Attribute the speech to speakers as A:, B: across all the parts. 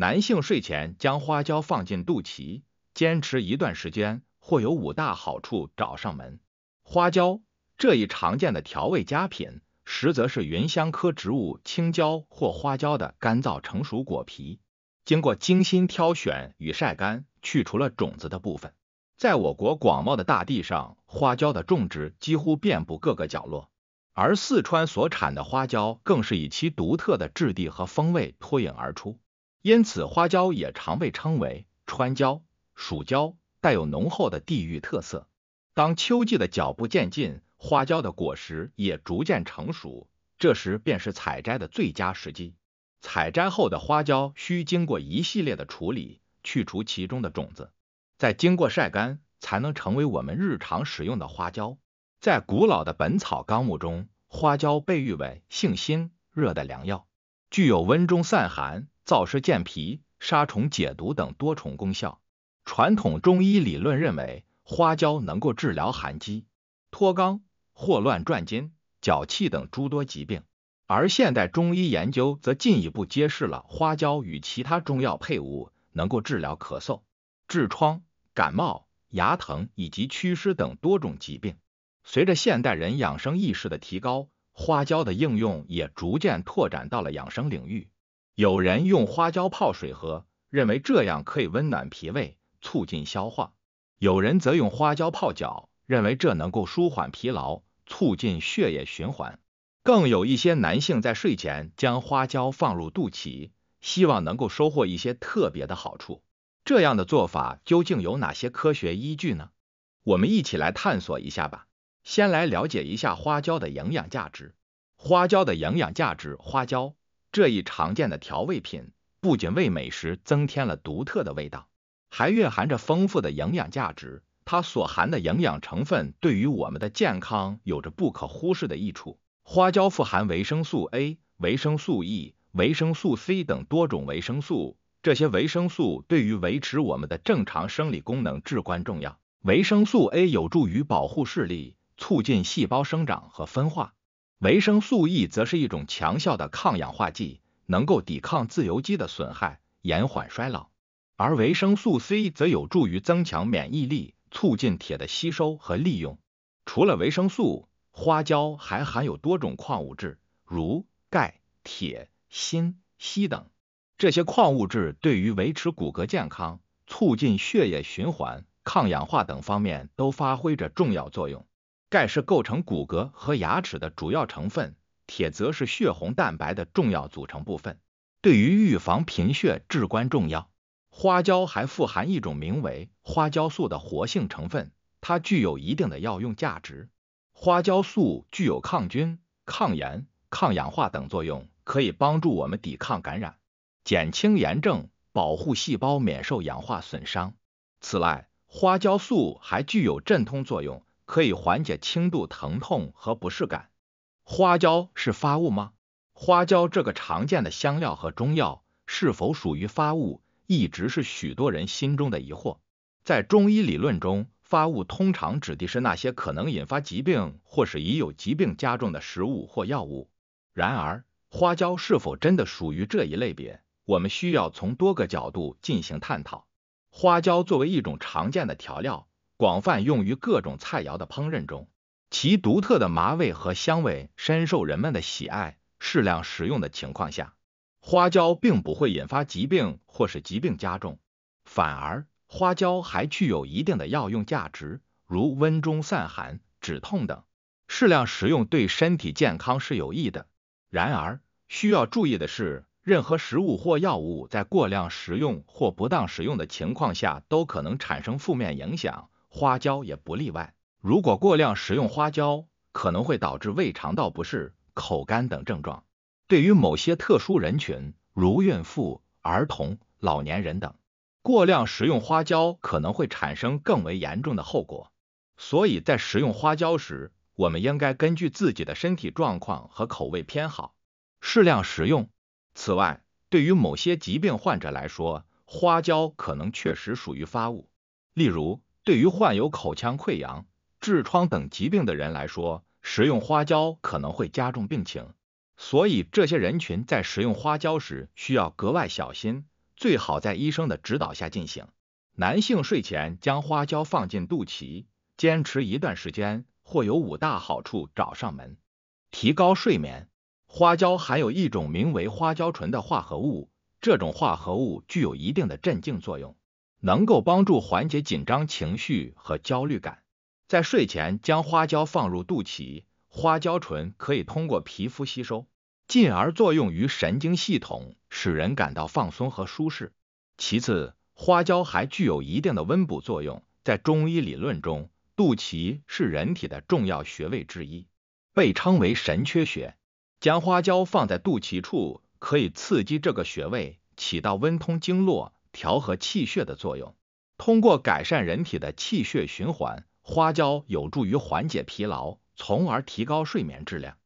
A: 男性睡前将花椒放进肚脐，坚持一段时间，或有五大好处找上门。花椒这一常见的调味佳品，实则是芸香科植物青椒或花椒的干燥成熟果皮，经过精心挑选与晒干，去除了种子的部分。在我国广袤的大地上，花椒的种植几乎遍布各个角落，而四川所产的花椒更是以其独特的质地和风味脱颖而出。因此，花椒也常被称为川椒、蜀椒，带有浓厚的地域特色。当秋季的脚步渐近，花椒的果实也逐渐成熟，这时便是采摘的最佳时机。采摘后的花椒需经过一系列的处理，去除其中的种子，再经过晒干，才能成为我们日常使用的花椒。在古老的《本草纲目》中，花椒被誉为性辛、热的良药，具有温中散寒。燥湿健脾、杀虫解毒等多重功效。传统中医理论认为，花椒能够治疗寒积、脱肛、霍乱转筋、脚气等诸多疾病。而现代中医研究则进一步揭示了花椒与其他中药配伍能够治疗咳嗽、痔疮、感冒、牙疼以及祛湿等多种疾病。随着现代人养生意识的提高，花椒的应用也逐渐拓展到了养生领域。有人用花椒泡水喝，认为这样可以温暖脾胃，促进消化；有人则用花椒泡脚，认为这能够舒缓疲劳，促进血液循环。更有一些男性在睡前将花椒放入肚脐，希望能够收获一些特别的好处。这样的做法究竟有哪些科学依据呢？我们一起来探索一下吧。先来了解一下花椒的营养价值。花椒的营养价值，花椒。这一常见的调味品不仅为美食增添了独特的味道，还蕴含着丰富的营养价值。它所含的营养成分对于我们的健康有着不可忽视的益处。花椒富含维生素 A、维生素 E、维生素 C 等多种维生素，这些维生素对于维持我们的正常生理功能至关重要。维生素 A 有助于保护视力，促进细胞生长和分化。维生素 E 则是一种强效的抗氧化剂，能够抵抗自由基的损害，延缓衰老；而维生素 C 则有助于增强免疫力，促进铁的吸收和利用。除了维生素，花椒还含有多种矿物质，如钙、铁、锌、硒等。这些矿物质对于维持骨骼健康、促进血液循环、抗氧化等方面都发挥着重要作用。钙是构成骨骼和牙齿的主要成分，铁则是血红蛋白的重要组成部分，对于预防贫血至关重要。花椒还富含一种名为花椒素的活性成分，它具有一定的药用价值。花椒素具有抗菌、抗炎、抗氧化等作用，可以帮助我们抵抗感染、减轻炎症、保护细胞免受氧化损伤。此外，花椒素还具有镇痛作用。可以缓解轻度疼痛和不适感。花椒是发物吗？花椒这个常见的香料和中药是否属于发物，一直是许多人心中的疑惑。在中医理论中，发物通常指的是那些可能引发疾病或是已有疾病加重的食物或药物。然而，花椒是否真的属于这一类别，我们需要从多个角度进行探讨。花椒作为一种常见的调料。广泛用于各种菜肴的烹饪中，其独特的麻味和香味深受人们的喜爱。适量食用的情况下，花椒并不会引发疾病或是疾病加重，反而花椒还具有一定的药用价值，如温中散寒、止痛等。适量食用对身体健康是有益的。然而，需要注意的是，任何食物或药物在过量食用或不当食用的情况下，都可能产生负面影响。花椒也不例外，如果过量食用花椒，可能会导致胃肠道不适、口干等症状。对于某些特殊人群，如孕妇、儿童、老年人等，过量食用花椒可能会产生更为严重的后果。所以在食用花椒时，我们应该根据自己的身体状况和口味偏好，适量食用。此外，对于某些疾病患者来说，花椒可能确实属于发物，例如。对于患有口腔溃疡、痔疮等疾病的人来说，食用花椒可能会加重病情，所以这些人群在食用花椒时需要格外小心，最好在医生的指导下进行。男性睡前将花椒放进肚脐，坚持一段时间，或有五大好处找上门。提高睡眠，花椒含有一种名为花椒醇的化合物，这种化合物具有一定的镇静作用。能够帮助缓解紧张情绪和焦虑感。在睡前将花椒放入肚脐，花椒醇可以通过皮肤吸收，进而作用于神经系统，使人感到放松和舒适。其次，花椒还具有一定的温补作用。在中医理论中，肚脐是人体的重要穴位之一，被称为神阙穴。将花椒放在肚脐处，可以刺激这个穴位，起到温通经络。调和气血的作用，通过改善人体的气血循环，花椒有助于缓解疲劳，从而提高睡眠质量，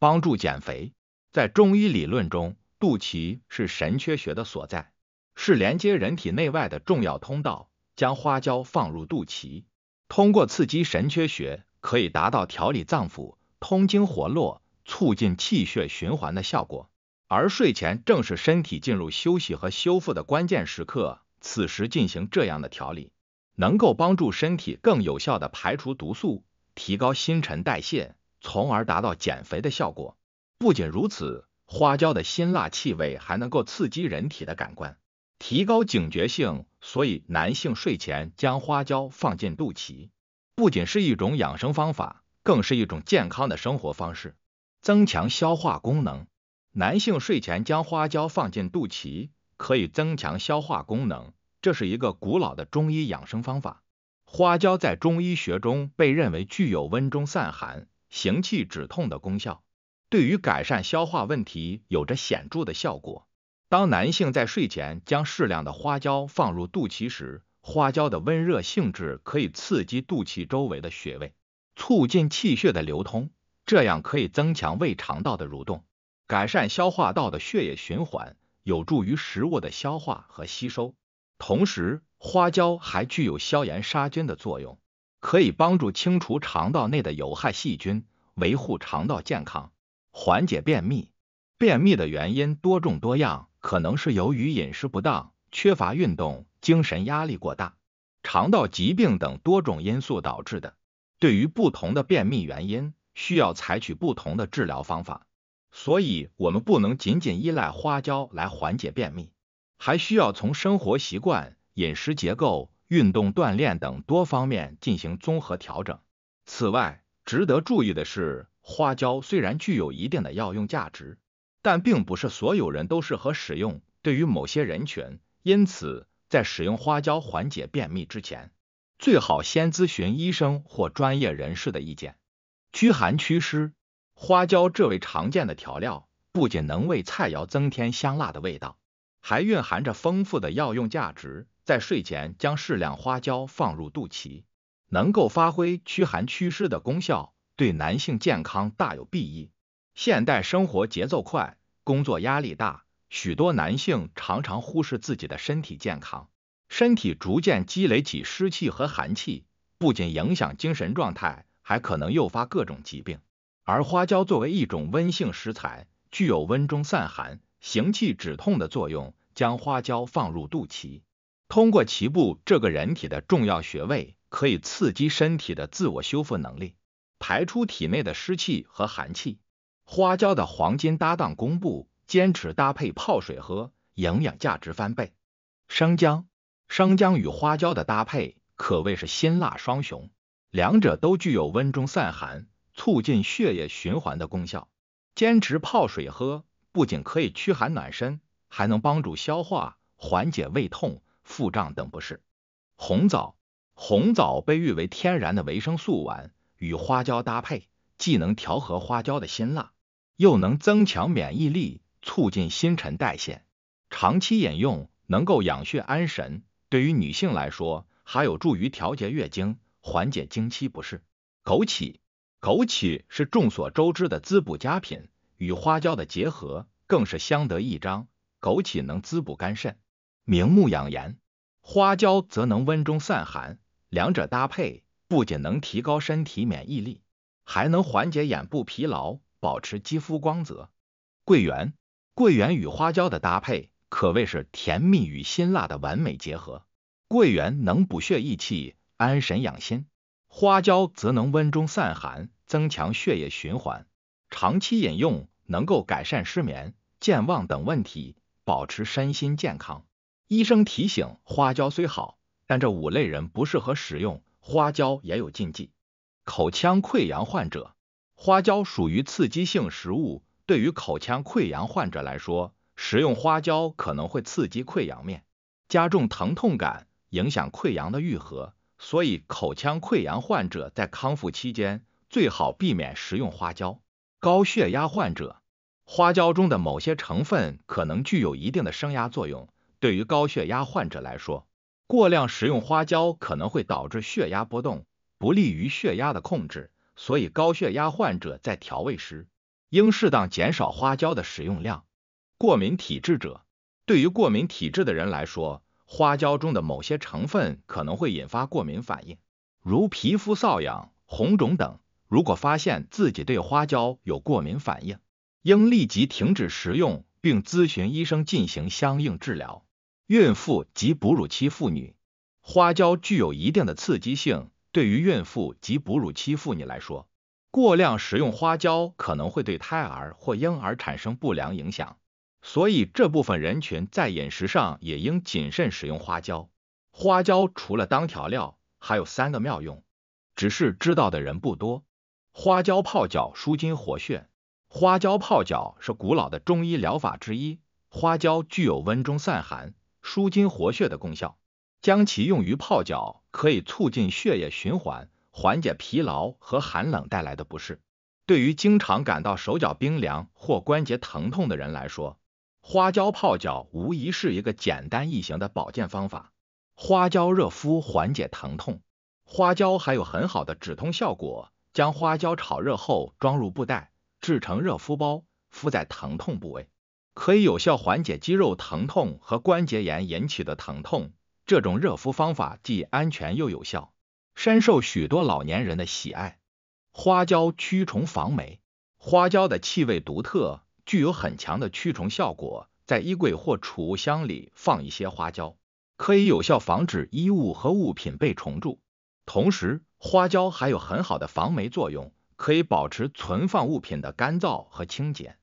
A: 帮助减肥。在中医理论中，肚脐是神阙穴的所在，是连接人体内外的重要通道。将花椒放入肚脐，通过刺激神阙穴，可以达到调理脏腑、通经活络、促进气血循环的效果。而睡前正是身体进入休息和修复的关键时刻，此时进行这样的调理，能够帮助身体更有效的排除毒素，提高新陈代谢，从而达到减肥的效果。不仅如此，花椒的辛辣气味还能够刺激人体的感官，提高警觉性。所以，男性睡前将花椒放进肚脐，不仅是一种养生方法，更是一种健康的生活方式，增强消化功能。男性睡前将花椒放进肚脐，可以增强消化功能。这是一个古老的中医养生方法。花椒在中医学中被认为具有温中散寒、行气止痛的功效，对于改善消化问题有着显著的效果。当男性在睡前将适量的花椒放入肚脐时，花椒的温热性质可以刺激肚脐周围的穴位，促进气血的流通，这样可以增强胃肠道的蠕动。改善消化道的血液循环，有助于食物的消化和吸收。同时，花椒还具有消炎杀菌的作用，可以帮助清除肠道内的有害细菌，维护肠道健康，缓解便秘。便秘的原因多种多样，可能是由于饮食不当、缺乏运动、精神压力过大、肠道疾病等多种因素导致的。对于不同的便秘原因，需要采取不同的治疗方法。所以，我们不能仅仅依赖花椒来缓解便秘，还需要从生活习惯、饮食结构、运动锻炼等多方面进行综合调整。此外，值得注意的是，花椒虽然具有一定的药用价值，但并不是所有人都适合使用。对于某些人群，因此，在使用花椒缓解便秘之前，最好先咨询医生或专业人士的意见。驱寒祛湿。花椒这味常见的调料，不仅能为菜肴增添香辣的味道，还蕴含着丰富的药用价值。在睡前将适量花椒放入肚脐，能够发挥驱寒祛湿的功效，对男性健康大有裨益。现代生活节奏快，工作压力大，许多男性常常忽视自己的身体健康，身体逐渐积累起湿气和寒气，不仅影响精神状态，还可能诱发各种疾病。而花椒作为一种温性食材，具有温中散寒、行气止痛的作用。将花椒放入肚脐，通过脐部这个人体的重要穴位，可以刺激身体的自我修复能力，排出体内的湿气和寒气。花椒的黄金搭档——公布，坚持搭配泡水喝，营养价值翻倍。生姜，生姜与花椒的搭配可谓是辛辣双雄，两者都具有温中散寒。促进血液循环的功效，坚持泡水喝，不仅可以驱寒暖身，还能帮助消化，缓解胃痛、腹胀等不适。红枣，红枣被誉为天然的维生素丸，与花椒搭配，既能调和花椒的辛辣，又能增强免疫力，促进新陈代谢。长期饮用能够养血安神，对于女性来说，还有助于调节月经，缓解经期不适。枸杞。枸杞是众所周知的滋补佳品，与花椒的结合更是相得益彰。枸杞能滋补肝肾、明目养颜，花椒则能温中散寒。两者搭配，不仅能提高身体免疫力，还能缓解眼部疲劳，保持肌肤光泽。桂圆，桂圆与花椒的搭配可谓是甜蜜与辛辣的完美结合。桂圆能补血益气、安神养心，花椒则能温中散寒。增强血液循环，长期饮用能够改善失眠、健忘等问题，保持身心健康。医生提醒：花椒虽好，但这五类人不适合使用花椒，也有禁忌。口腔溃疡患者，花椒属于刺激性食物，对于口腔溃疡患者来说，食用花椒可能会刺激溃疡面，加重疼痛感，影响溃疡的愈合。所以，口腔溃疡患者在康复期间。最好避免食用花椒。高血压患者，花椒中的某些成分可能具有一定的升压作用。对于高血压患者来说，过量食用花椒可能会导致血压波动，不利于血压的控制。所以，高血压患者在调味时应适当减少花椒的食用量。过敏体质者，对于过敏体质的人来说，花椒中的某些成分可能会引发过敏反应，如皮肤瘙痒、红肿等。如果发现自己对花椒有过敏反应，应立即停止食用，并咨询医生进行相应治疗。孕妇及哺乳期妇女，花椒具有一定的刺激性，对于孕妇及哺乳期妇女来说，过量食用花椒可能会对胎儿或婴儿产生不良影响。所以这部分人群在饮食上也应谨慎使用花椒。花椒除了当调料，还有三个妙用，只是知道的人不多。花椒泡脚舒筋活血。花椒泡脚是古老的中医疗法之一。花椒具有温中散寒、舒筋活血的功效，将其用于泡脚，可以促进血液循环，缓解疲劳和寒冷带来的不适。对于经常感到手脚冰凉或关节疼痛的人来说，花椒泡脚无疑是一个简单易行的保健方法。花椒热敷缓解疼痛。花椒还有很好的止痛效果。将花椒炒热后装入布袋，制成热敷包，敷在疼痛部位，可以有效缓解肌肉疼痛和关节炎引起的疼痛。这种热敷方法既安全又有效，深受许多老年人的喜爱。花椒驱虫防霉，花椒的气味独特，具有很强的驱虫效果。在衣柜或储物箱里放一些花椒，可以有效防止衣物和物品被虫蛀。同时，花椒还有很好的防霉作用，可以保持存放物品的干燥和清洁。